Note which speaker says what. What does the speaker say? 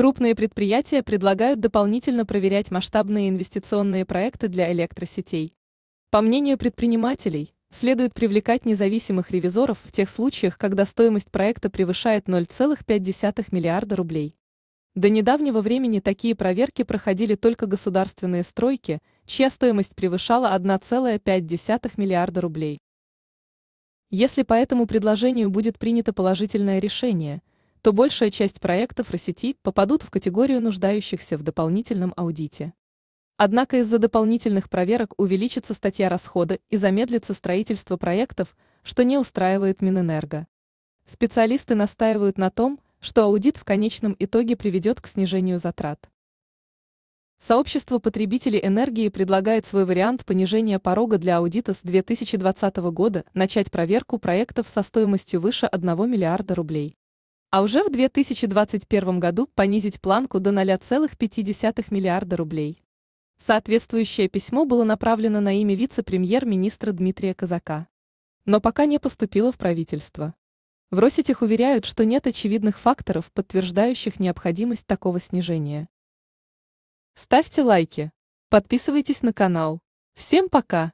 Speaker 1: Крупные предприятия предлагают дополнительно проверять масштабные инвестиционные проекты для электросетей. По мнению предпринимателей, следует привлекать независимых ревизоров в тех случаях, когда стоимость проекта превышает 0,5 миллиарда рублей. До недавнего времени такие проверки проходили только государственные стройки, чья стоимость превышала 1,5 миллиарда рублей. Если по этому предложению будет принято положительное решение – то большая часть проектов Россети попадут в категорию нуждающихся в дополнительном аудите. Однако из-за дополнительных проверок увеличится статья расхода и замедлится строительство проектов, что не устраивает Минэнерго. Специалисты настаивают на том, что аудит в конечном итоге приведет к снижению затрат. Сообщество потребителей энергии предлагает свой вариант понижения порога для аудита с 2020 года начать проверку проектов со стоимостью выше 1 миллиарда рублей а уже в 2021 году понизить планку до 0,5 миллиарда рублей. Соответствующее письмо было направлено на имя вице-премьер-министра Дмитрия Казака. Но пока не поступило в правительство. В Роситех уверяют, что нет очевидных факторов, подтверждающих необходимость такого снижения. Ставьте лайки. Подписывайтесь на канал. Всем пока!